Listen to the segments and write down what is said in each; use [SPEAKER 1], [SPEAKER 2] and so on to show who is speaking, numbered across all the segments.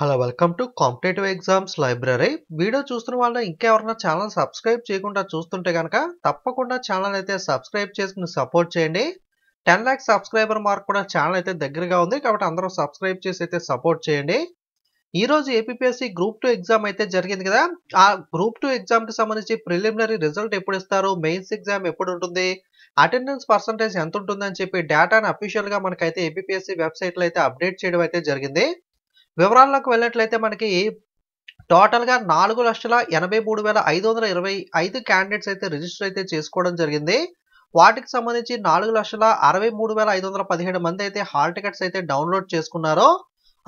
[SPEAKER 1] hello welcome to competitive exams library video చూస్తున్న వాళ్ళు ఇంకెవరన్నా ఛానల్ సబ్స్క్రైబ్ చేయకుండా చూస్తుంటే కనుక తప్పకుండా ఛానల్ అయితే సబ్స్క్రైబ్ చేసుకుని సపోర్ట్ చేయండి టెన్ ల్యాక్ సబ్స్క్రైబర్ మార్క్ కూడా ఛానల్ అయితే దగ్గరగా ఉంది కాబట్టి అందరూ సబ్స్క్రైబ్ చేసి అయితే సపోర్ట్ చేయండి ఈరోజు ఏపీఎస్సి గ్రూప్ టూ ఎగ్జామ్ అయితే జరిగింది కదా ఆ గ్రూప్ టూ ఎగ్జామ్కి సంబంధించి ప్రిలిమినరీ రిజల్ట్ ఎప్పుడు ఇస్తారు మెయిన్స్ ఎగ్జామ్ ఎప్పుడు ఉంటుంది అటెండెన్స్ పర్సంటేజ్ ఎంత ఉంటుందని చెప్పి డేటాను అఫీషియల్గా మనకైతే ఏపీఎస్సి వెబ్సైట్లో అయితే అప్డేట్ చేయడం అయితే జరిగింది వివరాల్లోకి వెళ్ళినట్లయితే మనకి టోటల్గా నాలుగు లక్షల ఎనభై మూడు వేల ఐదు వందల ఇరవై ఐదు క్యాండిడేట్స్ అయితే రిజిస్టర్ అయితే చేసుకోవడం జరిగింది వాటికి సంబంధించి నాలుగు లక్షల అరవై మూడు వేల ఐదు వందల పదిహేడు మంది అయితే హాల్ టికెట్స్ అయితే డౌన్లోడ్ చేసుకున్నారు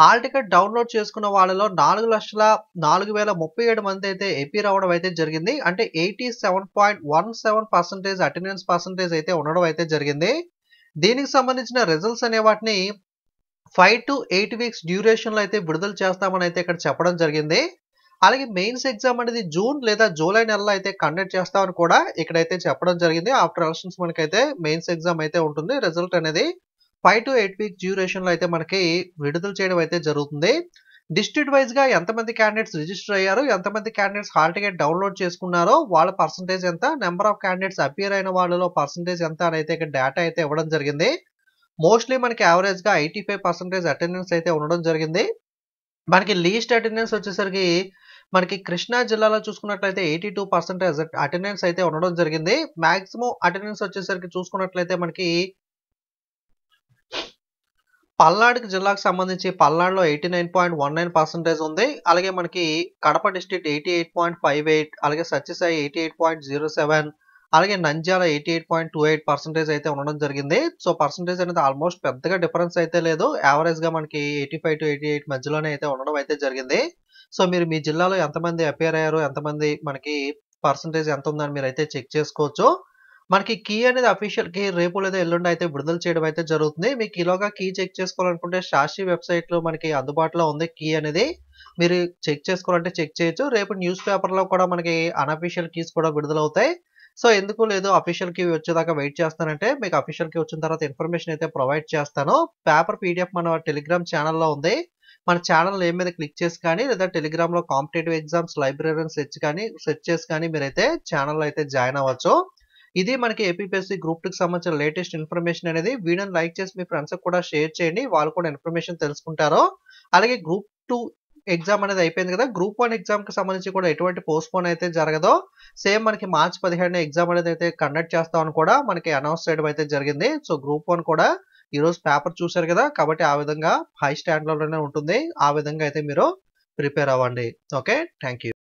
[SPEAKER 1] హాల్ టికెట్ డౌన్లోడ్ చేసుకున్న వాళ్ళలో నాలుగు లక్షల నాలుగు వేల ముప్పై ఏడు మంది అయితే ఎపీ రావడం అయితే జరిగింది అంటే eighty seven point one seven percentage attendance percentage అయితే ఉండడం అయితే జరిగింది దీనికి సంబంధించిన రిజల్ట్స్ అనే వాటిని ఫైవ్ టు ఎయిట్ వీక్స్ డ్యూరేషన్లో అయితే విడుదల చేస్తామని అయితే ఇక్కడ చెప్పడం జరిగింది అలాగే మెయిన్స్ ఎగ్జామ్ అనేది జూన్ లేదా జూలై నెలలో అయితే కండక్ట్ చేస్తామని కూడా ఇక్కడైతే చెప్పడం జరిగింది ఆఫ్టర్ ఎలక్షన్స్ మనకైతే మెయిన్స్ ఎగ్జామ్ అయితే ఉంటుంది రిజల్ట్ అనేది ఫైవ్ టు ఎయిట్ డ్యూరేషన్ డ్యూరేషన్లో అయితే మనకి విడుదల చేయడం అయితే జరుగుతుంది డిస్ట్రిక్ట్ వైజ్గా ఎంతమంది క్యాండిడేట్స్ రిజిస్టర్ అయ్యారు ఎంతమంది క్యాండిడేట్స్ హాల్ టికెట్ డౌన్లోడ్ చేసుకున్నారో వాళ్ళ పర్సంటేజ్ ఎంత నెంబర్ ఆఫ్ క్యాండిడేట్స్ అపియర్ అయిన వాళ్ళలో పర్సంటేజ్ ఎంత అని అయితే ఇక్కడ డేటా అయితే ఇవ్వడం జరిగింది మోస్ట్లీ మనకి యావరేజ్గా ఎయిటీ ఫైవ్ పర్సెంటేజ్ అటెండెన్స్ అయితే ఉండడం జరిగింది మనకి లీస్ట్ అటెండెన్స్ వచ్చేసరికి మనకి కృష్ణా జిల్లాలో చూసుకున్నట్లయితే ఎయిటీ టూ పర్సెంటేజ్ అటెండెన్స్ అయితే ఉండడం జరిగింది మ్యాక్సిమం అటెండెన్స్ వచ్చేసరికి చూసుకున్నట్లయితే మనకి పల్నాడుకి జిల్లాకు సంబంధించి పల్నాడులో eighty nine point one nine percentage ఉంది అలాగే మనకి Kadapa district eighty eight point five eight అలాగే Sathya Sai eighty eight point zero seven అలాగే Nandyal eighty eight point two eight percentage అయితే ఉండడం జరిగింది సో పర్సెంటేజ్ అనేది ఆల్మోస్ట్ పెద్దగా డిఫరెన్స్ అయితే లేదు యావరేజ్ గా మనకి eighty five to eighty eight మధ్యలోనే అయితే ఉండడం అయితే జరిగింది సో మీరు మీ జిల్లాలో ఎంతమంది అపేర్ అయ్యారు ఎంతమంది మనకి పర్సంటేజ్ ఎంత ఉందని మీరు అయితే చెక్ చేసుకోవచ్చు మనకి కీ అనేది అఫీషియల్ కీ రేపు లేదా ఎల్లుండి అయితే విడుదల చేయడం అయితే జరుగుతుంది మీకు ఈలోగా కీ చెక్ చేసుకోవాలనుకుంటే వెబ్సైట్ వెబ్సైట్లో మనకి అందుబాటులో ఉంది కీ అనేది మీరు చెక్ చేసుకోవాలంటే చెక్ చేయొచ్చు రేపు న్యూస్ పేపర్లో కూడా మనకి అన్అఫీషియల్ కీస్ కూడా విడుదలవుతాయి సో ఎందుకు లేదు అఫీషియల్ క్యూ వచ్చేదాకా వెయిట్ చేస్తానంటే మీకు అఫీషియల్ క్యూ వచ్చిన తర్వాత ఇన్ఫర్మేషన్ అయితే ప్రొవైడ్ చేస్తాను పేపర్ పీడిఎఫ్ మన టెలిగ్రామ్ ఛానల్లో ఉంది మన ఛానల్ నేమ్ మీద క్లిక్ చేసి కానీ లేదా టెలిగ్రామ్లో కాంపిటేటివ్ ఎగ్జామ్స్ లైబ్రరీని సెర్చ్ కానీ సెర్చ్ చేసి కానీ మీరైతే ఛానల్లో అయితే జాయిన్ అవ్వచ్చు ఇది మనకి ఏపీపీఎస్సీ గ్రూప్ టూకి సంబంధించిన లేటెస్ట్ ఇన్ఫర్మేషన్ అనేది వీడియోని లైక్ చేసి మీ ఫ్రెండ్స్కి కూడా షేర్ చేయండి వాళ్ళు కూడా ఇన్ఫర్మేషన్ తెలుసుకుంటారు అలాగే గ్రూప్ టూ ఎగ్జామ్ అనేది అయిపోయింది కదా గ్రూప్ వన్ ఎగ్జామ్కి సంబంధించి కూడా ఎటువంటి పోస్ట్ పోన్ అయితే జరగదో సేమ్ మనకి మార్చ్ పదిహేడున ఎగ్జామ్ అనేది అయితే కండక్ట్ చేస్తామని కూడా మనకి అనౌన్స్ చేయడం అయితే జరిగింది సో గ్రూప్ వన్ కూడా ఈరోజు పేపర్ చూశారు కదా కాబట్టి ఆ విధంగా హై లోనే ఉంటుంది ఆ విధంగా అయితే మీరు ప్రిపేర్ అవ్వండి ఓకే థ్యాంక్ యూ